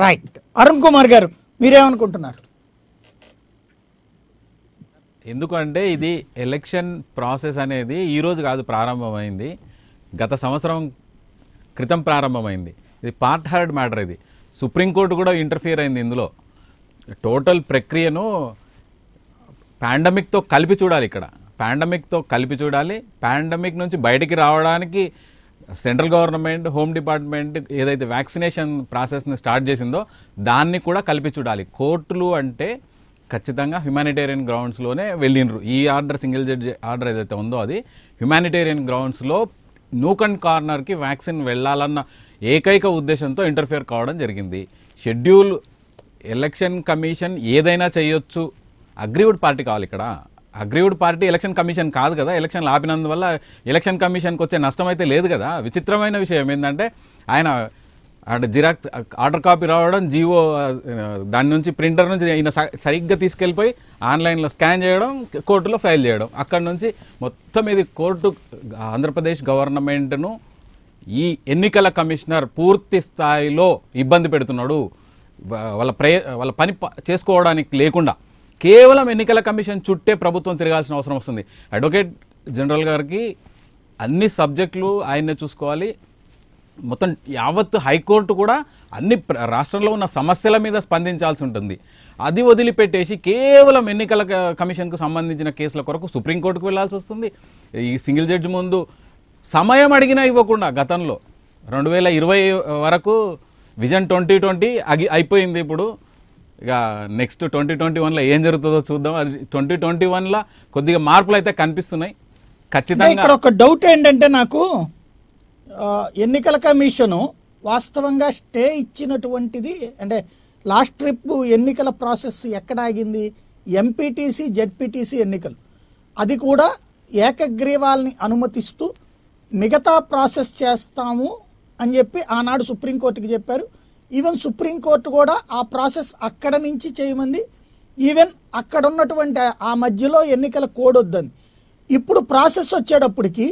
right Arun Kumar గారు మీరేమనుకుంటున్నారు ఎందుకంటే ఇది ఎలక్షన్ ప్రాసెస్ అనేది ఈరోజు కాదు ప్రారంభమైంది గత సంవత్సరం క్రితం ప్రారంభమైంది ఇది పార్ట్ హార్డ్ మ్యాటర్ ఇది సుప్రీంకోర్టు కూడా ఇంటర్ఫియర్ అయింది ఇందులో టోటల్ ప్రక్రియను పాండమిక్తో కలిపి చూడాలి ఇక్కడ పాండమిక్తో కలిపి చూడాలి పాండమిక్ నుంచి బయటికి రావడానికి సెంట్రల్ గవర్నమెంట్ హోమ్ డిపార్ట్మెంట్ ఏదైతే వ్యాక్సినేషన్ ప్రాసెస్ని స్టార్ట్ చేసిందో దాన్ని కూడా కలిపి చూడాలి కోర్టులు అంటే ఖచ్చితంగా హ్యుమానిటేరియన్ గ్రౌండ్స్లోనే వెళ్ళినరు ఈ ఆర్డర్ సింగిల్ జడ్జ్ ఆర్డర్ ఏదైతే ఉందో అది హ్యుమానిటేరియన్ గ్రౌండ్స్లో నూకన్ కార్నర్కి వ్యాక్సిన్ వెళ్ళాలన్న ఏకైక ఉద్దేశంతో ఇంటర్ఫియర్ కావడం జరిగింది షెడ్యూల్ ఎలక్షన్ కమిషన్ ఏదైనా చేయొచ్చు అగ్రీవుడ్ పార్టీ కావాలి ఇక్కడ అగ్రీవుడ్ పార్టీ ఎలక్షన్ కమిషన్ కాదు కదా ఎలక్షన్లు ఆపినందువల్ల ఎలక్షన్ కమిషన్కి వచ్చే నష్టం అయితే లేదు కదా విచిత్రమైన విషయం ఏంటంటే ఆయన అంటే జిరాక్స్ ఆర్డర్ కాపీ రావడం జియో దాని నుంచి ప్రింటర్ నుంచి ఈయన సరిగ్గా తీసుకెళ్ళిపోయి ఆన్లైన్లో స్కాన్ చేయడం కోర్టులో ఫైల్ చేయడం అక్కడ నుంచి మొత్తం ఇది కోర్టు ఆంధ్రప్రదేశ్ గవర్నమెంట్ను ఈ ఎన్నికల కమిషనర్ పూర్తి స్థాయిలో ఇబ్బంది పెడుతున్నాడు వాళ్ళ ప్రయ వాళ్ళ పని చేసుకోవడానికి లేకుండా కేవలం ఎన్నికల కమిషన్ చుట్టే ప్రభుత్వం తిరగాల్సిన అవసరం వస్తుంది అడ్వకేట్ జనరల్ గారికి అన్ని సబ్జెక్టులు ఆయన్నే చూసుకోవాలి మొత్తం యావత్ హైకోర్టు కూడా అన్ని రాష్ట్రంలో ఉన్న సమస్యల మీద స్పందించాల్సి ఉంటుంది అది వదిలిపెట్టేసి కేవలం ఎన్నికల కమిషన్కు సంబంధించిన కేసుల కొరకు సుప్రీంకోర్టుకు వెళ్లాల్సి వస్తుంది ఈ సింగిల్ జడ్జి ముందు సమయం అడిగినా ఇవ్వకుండా గతంలో రెండు వరకు విజన్ ట్వంటీ ట్వంటీ అగి అయిపోయింది ఇప్పుడు ఇక నెక్స్ట్ ట్వంటీ ట్వంటీ వన్లో ఏం జరుగుతుందో చూద్దాం అది ట్వంటీ ట్వంటీ వన్లో కొద్దిగా మార్పులు అయితే కనిపిస్తున్నాయి ఖచ్చితంగా ఇక్కడ ఒక డౌట్ ఏంటంటే నాకు ఎన్నికల కమిషను వాస్తవంగా స్టే ఇచ్చినటువంటిది అంటే లాస్ట్ ట్రిప్ ఎన్నికల ప్రాసెస్ ఎక్కడ ఆగింది ఎంపీటీసీ జెడ్పీటీసీ ఎన్నికలు అది కూడా ఏకగ్రీవాల్ని అనుమతిస్తూ మిగతా ప్రాసెస్ చేస్తాము అని చెప్పి ఆనాడు సుప్రీంకోర్టుకి చెప్పారు ఈవెన్ సుప్రీంకోర్టు కూడా ఆ ప్రాసెస్ అక్కడ నుంచి చేయమంది ఈవెన్ అక్కడ ఉన్నటువంటి ఆ మధ్యలో ఎన్నికల కోడ్ వద్దని ఇప్పుడు ప్రాసెస్ వచ్చేటప్పటికి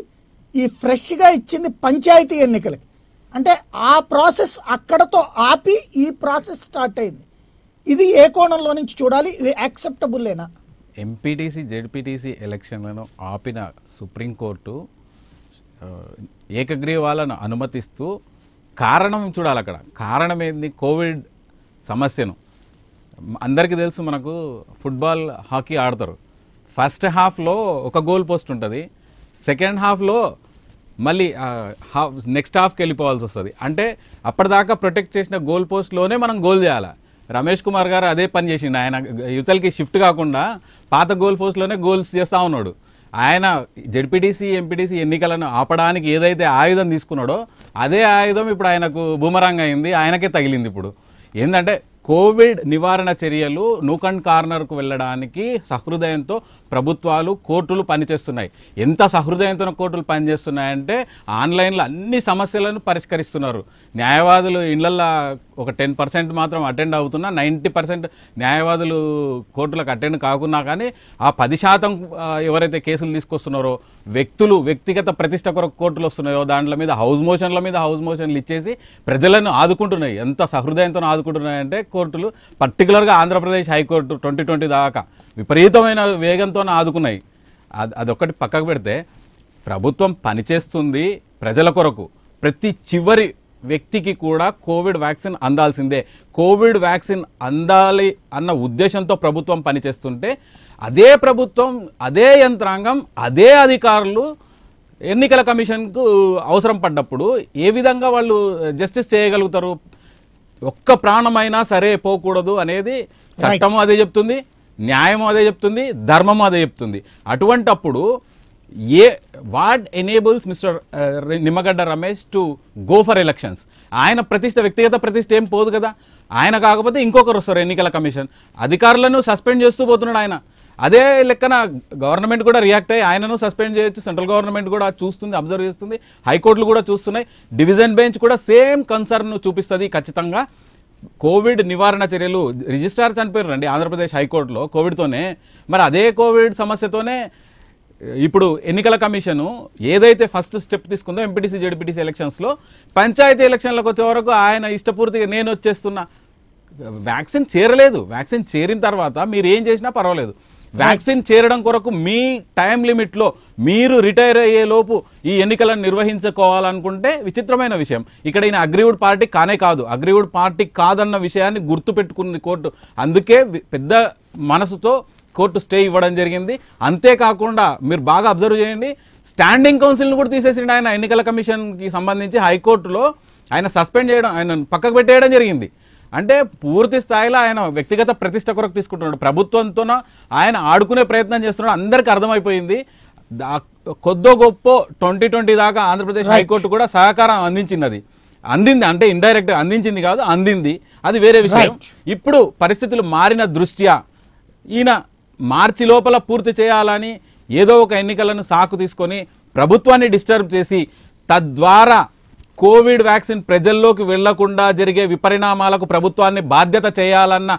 ఈ ఫ్రెష్గా ఇచ్చింది పంచాయతీ ఎన్నికలకి అంటే ఆ ప్రాసెస్ అక్కడతో ఆపి ఈ ప్రాసెస్ స్టార్ట్ అయింది ఇది ఏ కోణంలో నుంచి చూడాలి ఇది యాక్సెప్టబుల్లేనా ఎంపీటీసీ జెడ్పీటీసీ ఎలక్షన్లను ఆపిన సుప్రీంకోర్టు ఏకగ్రీవాలను అనుమతిస్తూ కారణం చూడాలి అక్కడ కారణం ఏంది కోవిడ్ సమస్యను అందరికీ తెలుసు మనకు ఫుట్బాల్ హాకీ ఆడతారు ఫస్ట్ హాఫ్లో ఒక గోల్ పోస్ట్ ఉంటుంది సెకండ్ హాఫ్లో మళ్ళీ హాఫ్ నెక్స్ట్ హాఫ్కి వెళ్ళిపోవాల్సి వస్తుంది అంటే అప్పటిదాకా ప్రొటెక్ట్ చేసిన గోల్ పోస్ట్లోనే మనం గోల్ చేయాలి రమేష్ కుమార్ గారు అదే పని చేసిండు ఆయన యువతలకి షిఫ్ట్ కాకుండా పాత గోల్ పోస్ట్లోనే గోల్స్ చేస్తూ ఉన్నాడు ఆయన జడ్పీటీసీ ఎంపీటీసీ ఎన్నికలను ఆపడానికి ఏదైతే ఆయుధం తీసుకున్నాడో అదే ఆయుధం ఇప్పుడు ఆయనకు భూమరంగ అయింది ఆయనకే తగిలింది ఇప్పుడు ఏంటంటే కోవిడ్ నివారణ చర్యలు నూకండ్ కార్నర్కు వెళ్ళడానికి సహృదయంతో ప్రభుత్వాలు కోర్టులు పనిచేస్తున్నాయి ఎంత సహృదయంతో కోర్టులు పనిచేస్తున్నాయంటే ఆన్లైన్లో అన్ని సమస్యలను పరిష్కరిస్తున్నారు న్యాయవాదులు ఇళ్లల్లో ఒక టెన్ పర్సెంట్ మాత్రం అటెండ్ అవుతున్నా నైంటీ పర్సెంట్ న్యాయవాదులు కోర్టులకు అటెండ్ కాకున్నా కానీ ఆ పది శాతం ఎవరైతే కేసులు తీసుకొస్తున్నారో వ్యక్తులు వ్యక్తిగత ప్రతిష్ట కొరకు కోర్టులు వస్తున్నాయో దాంట్లో మీద హౌస్ మోషన్ల మీద హౌస్ మోషన్లు ఇచ్చేసి ప్రజలను ఆదుకుంటున్నాయి ఎంత సహృదయంతో ఆదుకుంటున్నాయంటే కోర్టులు పర్టికులర్గా ఆంధ్రప్రదేశ్ హైకోర్టు ట్వంటీ ట్వంటీ దాకా విపరీతమైన వేగంతో ఆదుకున్నాయి అది అదొక్కటి పక్కకు పెడితే ప్రభుత్వం పనిచేస్తుంది ప్రజల కొరకు ప్రతి చివరి వ్యక్తికి కూడా కోవిడ్ వ్యాక్సిన్ అందాల్సిందే కోవిడ్ వ్యాక్సిన్ అందాలి అన్న ఉద్దేశంతో ప్రభుత్వం పనిచేస్తుంటే అదే ప్రభుత్వం అదే యంత్రాంగం అదే అధికారులు ఎన్నికల కమిషన్కు అవసరం పడ్డప్పుడు ఏ విధంగా వాళ్ళు జస్టిస్ చేయగలుగుతారు ఒక్క ప్రాణమైనా సరే పోకూడదు అనేది చట్టము అదే చెప్తుంది న్యాయం అదే చెప్తుంది ధర్మం అదే చెప్తుంది అటువంటప్పుడు ఏ what enables mister Nimmagadda Ramesh to go for elections ఆయన ప్రతిష్ట వ్యక్తిగత ప్రతిష్ట ఏం పోదు కదా ఆయన కాకపోతే ఇంకొకరు వస్తారు ఎన్నికల కమిషన్ అధికారులను సస్పెండ్ చేస్తూ పోతున్నాడు ఆయన అదే లెక్కన గవర్నమెంట్ కూడా రియాక్ట్ అయ్యి ఆయనను సస్పెండ్ చేయొచ్చు సెంట్రల్ గవర్నమెంట్ కూడా చూస్తుంది అబ్జర్వ్ చేస్తుంది హైకోర్టులు కూడా చూస్తున్నాయి డివిజన్ బెంచ్ కూడా సేమ్ కన్సర్న్ చూపిస్తుంది ఖచ్చితంగా కోవిడ్ నివారణ చర్యలు రిజిస్ట్రార్ చనిపోయారు ఆంధ్రప్రదేశ్ హైకోర్టులో కోవిడ్తోనే మరి అదే కోవిడ్ సమస్యతోనే ఇప్పుడు ఎన్నికల కమిషను ఏదైతే ఫస్ట్ స్టెప్ తీసుకుందో ఎంపీటీసీ జడ్పీటీసీ ఎలక్షన్స్లో పంచాయతీ ఎలక్షన్లకు వచ్చే వరకు ఆయన ఇష్టపూర్తిగా నేను వచ్చేస్తున్నా వ్యాక్సిన్ చేరలేదు వ్యాక్సిన్ చేరిన తర్వాత మీరు ఏం చేసినా పర్వాలేదు వ్యాక్సిన్ చేరడం కొరకు మీ టైం లిమిట్లో మీరు రిటైర్ అయ్యే లోపు ఈ ఎన్నికలను నిర్వహించుకోవాలనుకుంటే విచిత్రమైన విషయం ఇక్కడ ఈయన అగ్రివుడ్ పార్టీ కానే కాదు అగ్రివుడ్ పార్టీ కాదన్న విషయాన్ని గుర్తుపెట్టుకుంది కోర్టు అందుకే పెద్ద మనసుతో కోర్టు స్టే ఇవ్వడం జరిగింది అంతేకాకుండా మీరు బాగా అబ్జర్వ్ చేయండి స్టాండింగ్ కౌన్సిల్ని కూడా తీసేసిండు ఆయన ఎన్నికల కమిషన్కి సంబంధించి హైకోర్టులో ఆయన సస్పెండ్ చేయడం ఆయన పక్కకు పెట్టేయడం జరిగింది అంటే పూర్తి స్థాయిలో ఆయన వ్యక్తిగత ప్రతిష్ట కొరకు తీసుకుంటున్నాడు ప్రభుత్వంతో ఆయన ఆడుకునే ప్రయత్నం చేస్తున్నాడు అందరికీ అర్థమైపోయింది కొద్దో గొప్ప ట్వంటీ ట్వంటీ దాకా ఆంధ్రప్రదేశ్ హైకోర్టు కూడా సహకారం అందించినది అందింది అంటే ఇండైరెక్ట్ అందించింది కాదు అందింది అది వేరే విషయం ఇప్పుడు పరిస్థితులు మారిన దృష్ట్యా ఈయన మార్చి లోపల పూర్తి చేయాలని ఏదో ఒక ఎన్నికలను సాకు తీసుకొని ప్రభుత్వాన్ని డిస్టర్బ్ చేసి తద్వారా కోవిడ్ వ్యాక్సిన్ ప్రజల్లోకి వెళ్లకుండా జరిగే విపరిణామాలకు ప్రభుత్వాన్ని బాధ్యత చేయాలన్న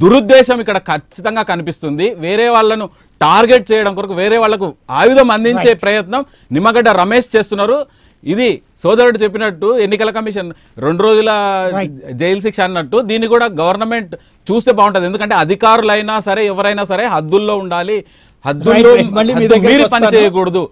దురుద్దేశం ఇక్కడ ఖచ్చితంగా కనిపిస్తుంది వేరే వాళ్లను టార్గెట్ చేయడం కొరకు వేరే వాళ్లకు ఆయుధం అందించే ప్రయత్నం నిమ్మగడ్డ రమేష్ చేస్తున్నారు ఇది సోదరుడు చెప్పినట్టు ఎన్నికల కమిషన్ రెండు రోజుల జైలు శిక్ష అన్నట్టు దీన్ని కూడా గవర్నమెంట్ చూస్తే బాగుంటుంది ఎందుకంటే అధికారులైనా సరే ఎవరైనా సరే హద్దుల్లో ఉండాలి హద్దుల్లో మీరు పని చేయకూడదు